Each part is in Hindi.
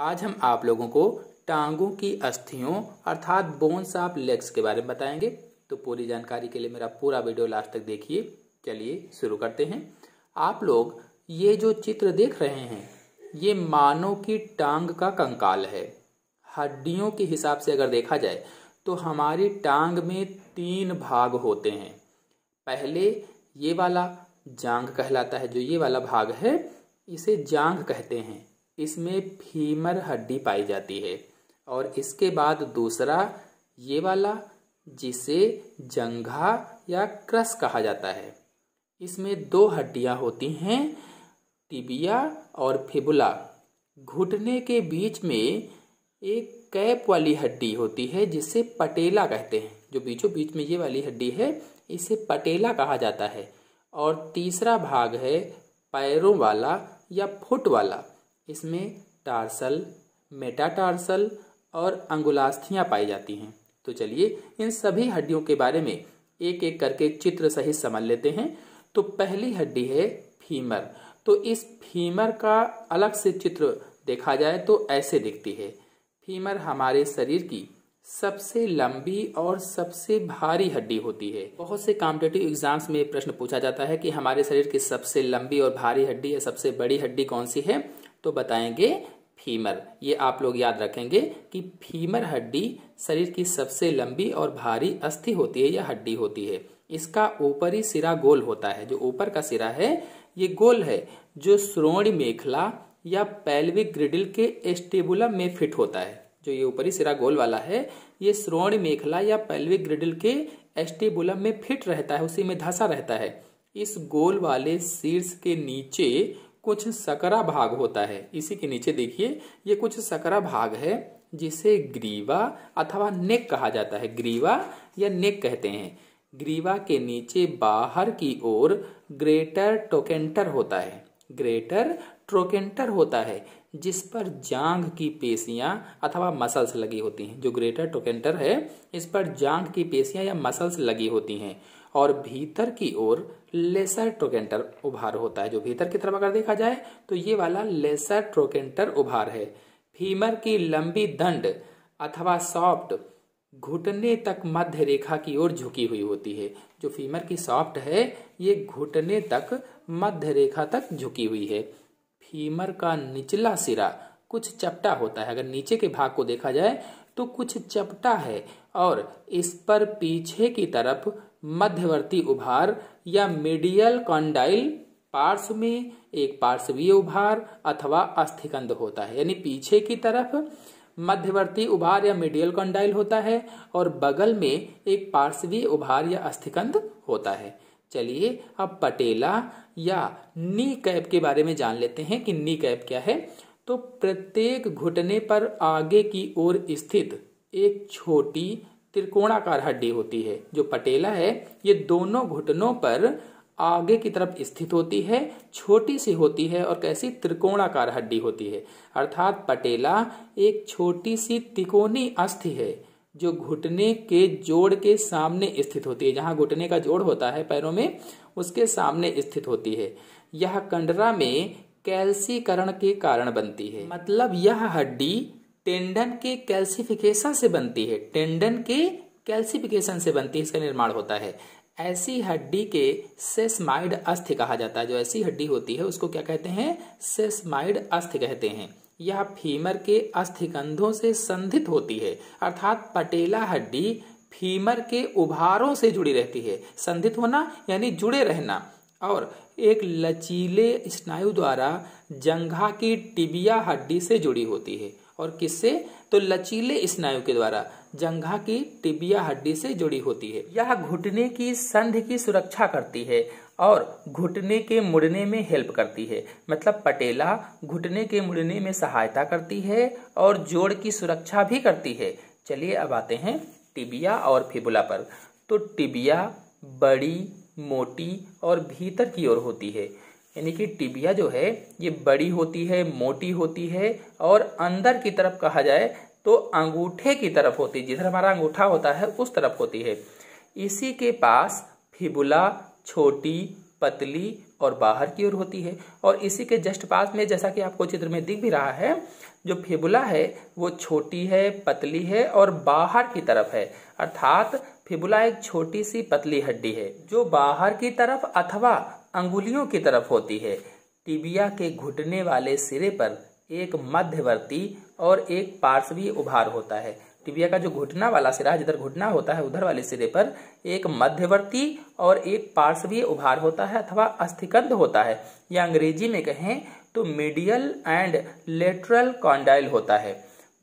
आज हम आप लोगों को टांगों की अस्थियों अर्थात बोन्स ऑफ लेग्स के बारे में बताएंगे तो पूरी जानकारी के लिए मेरा पूरा वीडियो लास्ट तक देखिए चलिए शुरू करते हैं आप लोग ये जो चित्र देख रहे हैं ये मानव की टांग का कंकाल है हड्डियों के हिसाब से अगर देखा जाए तो हमारी टांग में तीन भाग होते हैं पहले ये वाला जांग कहलाता है जो ये वाला भाग है इसे जांग कहते हैं इसमें फीमर हड्डी पाई जाती है और इसके बाद दूसरा ये वाला जिसे जंघा या क्रस कहा जाता है इसमें दो हड्डियां होती हैं टिबिया और फिबुला घुटने के बीच में एक कैप वाली हड्डी होती है जिसे पटेला कहते हैं जो बीचों बीच में ये वाली हड्डी है इसे पटेला कहा जाता है और तीसरा भाग है पैरों वाला या फुट वाला इसमें टार्सल मेटाटार्सल और अंगुलास्थियाँ पाई जाती हैं तो चलिए इन सभी हड्डियों के बारे में एक एक करके चित्र सहित समझ लेते हैं तो पहली हड्डी है फीमर तो इस फीमर का अलग से चित्र देखा जाए तो ऐसे दिखती है फीमर हमारे शरीर की सबसे लंबी और सबसे भारी हड्डी होती है बहुत से कॉम्पिटेटिव एग्जाम्स में प्रश्न पूछा जाता है कि हमारे शरीर की सबसे लंबी और भारी हड्डी या सबसे बड़ी हड्डी कौन सी है तो बताएंगे फीमर ये आप लोग याद रखेंगे कि फीमर हड्डी शरीर की सबसे लंबी और भारी अस्थि होती है या हड्डी होती है इसका ऊपरी सिरा गोल होता है जो ऊपर का सिरा है ये गोल है जो श्रोण मेखला या पैल्विक ग्रिडिल के एस्टेबुलम में फिट होता है जो ये ऊपरी सिरा गोल वाला है ये श्रोण मेखला या पैल्विक ग्रिडिल के एस्टेबुलम में फिट रहता है उसी में धसा रहता है इस गोल वाले शीर्ष के नीचे कुछ सकरा भाग होता है इसी के नीचे देखिए ये कुछ सकरा भाग है जिसे ग्रीवा अथवा नेक कहा जाता है ग्रीवा या नेक कहते हैं ग्रीवा के नीचे बाहर की ओर ग्रेटर टोकेंटर होता है ग्रेटर ट्रोकेंटर होता है जिस पर जांघ की पेशियां अथवा मसल्स लगी होती हैं जो ग्रेटर ट्रोकेंटर है इस पर जांघ की पेशियां या मसल्स लगी होती हैं और भीतर की ओर लेसर ट्रोकेंटर उभार होता है जो भीतर की तरफ अगर देखा जाए तो ये वाला लेसर ट्रोकेंटर उभार है फीमर की लंबी दंड अथवा सॉफ्ट घुटने तक मध्य रेखा की ओर झुकी हुई होती है जो फीमर की सॉफ्ट है ये घुटने तक मध्य रेखा तक झुकी हुई है फीमर का निचला सिरा कुछ चपटा होता है अगर नीचे के भाग को देखा जाए तो कुछ चपटा है और इस पर पीछे की तरफ मध्यवर्ती उभार या मीडियल कॉन्डाइल पार्श्व में एक पार्श्वीय उभार अथवा अस्थिकंद होता है यानी पीछे की तरफ मध्यवर्ती उभार या मीडियल कॉन्डाइल होता है और बगल में एक पार्श्वीय उभार या अस्थिकंद होता है चलिए अब पटेला या नी कैप के बारे में जान लेते हैं कि नी कैप क्या है तो प्रत्येक घुटने पर आगे की ओर स्थित एक छोटी त्रिकोणाकार हड्डी होती है जो पटेला है ये दोनों घुटनों पर आगे की तरफ स्थित होती है छोटी सी होती है और कैसी त्रिकोणाकार हड्डी होती है अर्थात पटेला एक छोटी सी तिकोनी अस्थि है जो घुटने के जोड़ के सामने स्थित होती है जहां घुटने का जोड़ होता है पैरों में उसके सामने स्थित होती है यह कंडरा में कैल्सीकरण के कारण बनती है मतलब यह हड्डी टेंडन के कैल्सिफिकेशन से बनती है टेंडन के कैल्सिफिकेशन से बनती है इसका निर्माण होता है ऐसी हड्डी के सेस्माइड अस्थि कहा जाता है जो ऐसी हड्डी होती है उसको क्या कहते हैं सेस्माइड अस्थि कहते हैं यह फीमर के अस्थिकंधों से संधित होती है अर्थात पटेला हड्डी फीमर के उभारों से जुड़ी रहती है संधित होना यानी जुड़े रहना और एक लचीले स्नायु द्वारा जंघा की टिबिया हड्डी से जुड़ी होती है और किससे तो लचीले स्नायु के द्वारा जंघा की टिबिया हड्डी से जुड़ी होती है यह घुटने की संध की सुरक्षा करती है और घुटने के मुड़ने में हेल्प करती है मतलब पटेला घुटने के मुड़ने में सहायता करती है और जोड़ की सुरक्षा भी करती है चलिए अब आते हैं टिबिया और फिबुला पर तो टिबिया बड़ी मोटी और भीतर की ओर होती है यानी कि टिबिया जो है ये बड़ी होती है मोटी होती है और अंदर की तरफ कहा जाए तो अंगूठे की तरफ होती है जिधर हमारा अंगूठा होता है उस तरफ होती है इसी के पास फिबुला छोटी पतली और बाहर की ओर होती है और इसी के जस्ट पास में जैसा कि आपको चित्र में दिख भी रहा है जो फिबुला है वो छोटी है पतली है और बाहर की तरफ है अर्थात फिबुला एक छोटी सी पतली हड्डी है जो बाहर की तरफ अथवा अंगुलियों की तरफ होती है टिबिया के घुटने वाले सिरे पर एक मध्यवर्ती और एक पार्श्वी उभार होता है टिबिया का जो घुटना वाला सिरा जिधर घुटना होता है उधर वाले सिरे पर एक मध्यवर्ती और एक पार्श्वीय उभार होता है अथवा अस्थिकंद होता है या अंग्रेजी में कहें तो मीडियल एंड लेटरल कॉन्डाइल होता है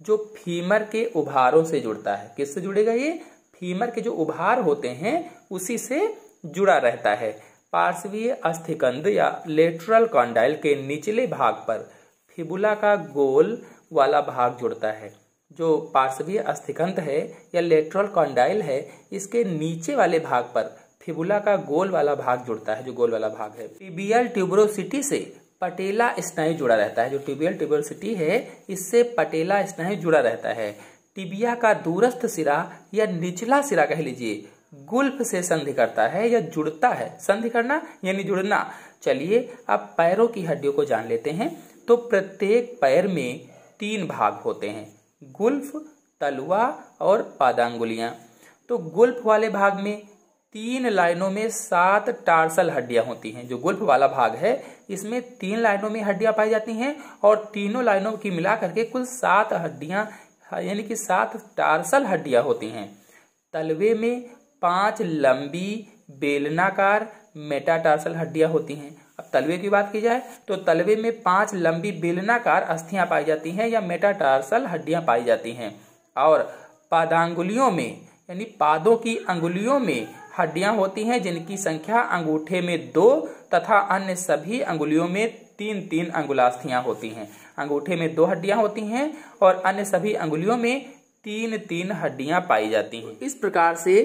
जो फीमर के उभारों से जुड़ता है किससे जुड़ेगा ये फीमर के जो उभार होते हैं उसी से जुड़ा रहता है पार्श्वीय अस्थिकंद या लेटरल कॉन्डाइल के निचले भाग पर फिबुला का गोल वाला भाग जुड़ता है जो पार्श्वीय अस्थिकंत है या लेटरल कॉन्डाइल है इसके नीचे वाले भाग पर फिबुला का गोल वाला भाग जुड़ता है जो गोल वाला भाग है टिबियल ट्यूब्रोसिटी से पटेला स्नायु जुड़ा रहता है जो टिबियल ट्यूब्रोसिटी है इससे पटेला स्नायु जुड़ा रहता है टिबिया का दूरस्थ सिरा या निचला सिरा कह लीजिए गुल्फ से संधि करता है या जुड़ता है संधि करना यानी जुड़ना चलिए अब पैरों की हड्डियों को जान लेते हैं तो प्रत्येक पैर में तीन भाग होते हैं गुल्फ तलवा और पादांगुलियां तो गुल्फ वाले भाग में तीन लाइनों में सात टार्सल हड्डियां होती हैं जो गुल्फ वाला भाग है इसमें तीन लाइनों में हड्डियां पाई जाती हैं और तीनों लाइनों की मिला करके कुल सात हड्डियां यानी कि सात टार्सल हड्डियां होती हैं तलवे में पांच लंबी बेलनाकार मेटाटार्सल हड्डियां होती हैं अब तलवे की बात की जाए तो तलवे में पांच लंबी बेलनाकार अस्थियां पाई जाती हैं या मेटाटार्सल हड्डियां पाई जाती हैं और पादांगुलियों में यानी पादों की अंगुलियों में हड्डियां होती हैं जिनकी संख्या अंगूठे में दो तथा अन्य सभी अंगुलियों में तीन तीन अंगुलास्थियां होती हैं अंगूठे में दो हड्डियां होती हैं और अन्य सभी अंगुलियों में तीन तीन हड्डियां पाई जाती हैं इस प्रकार से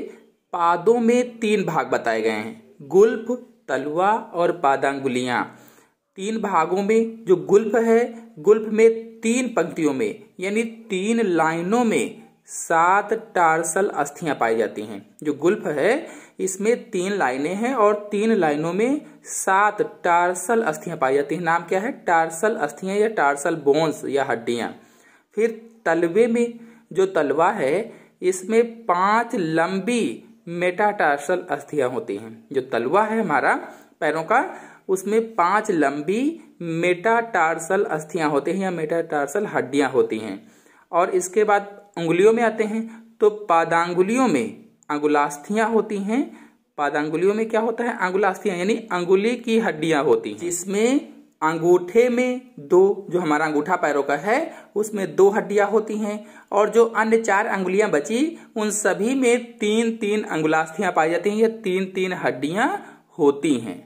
पादों में तीन भाग बताए गए हैं गुल्फ तलवा और पादांगुलिया तीन भागों में जो गुल्फ है गुल्फ में तीन पंक्तियों में यानी तीन लाइनों में सात टार्सल अस्थियां पाई जाती हैं जो गुल्फ है इसमें तीन लाइनें हैं और तीन लाइनों में सात टार्सल अस्थियां पाई जाती हैं नाम क्या है टार्सल अस्थियां या टार्सल बोन्स या हड्डियां फिर तलवे में जो तलवा है इसमें पांच लंबी मेटाटार्सल अस्थियां होती हैं जो तलवा है हमारा पैरों का उसमें पांच लंबी मेटाटार्सल अस्थियां होती हैं या मेटाटार्सल हड्डियां होती हैं और इसके बाद उंगलियों में आते हैं तो पादांगुलियों में अंगुलास्थियां होती हैं पादांगुलियों में क्या होता है अंगुलास्थियां यानी अंगुली की हड्डियां होती हैं जिसमें अंगूठे में दो जो हमारा अंगूठा पैरों का है उसमें दो हड्डियां होती हैं और जो अन्य चार अंगुलियां बची उन सभी में तीन तीन अंगुलास्थियां पाई जाती हैं या तीन तीन हड्डियां होती हैं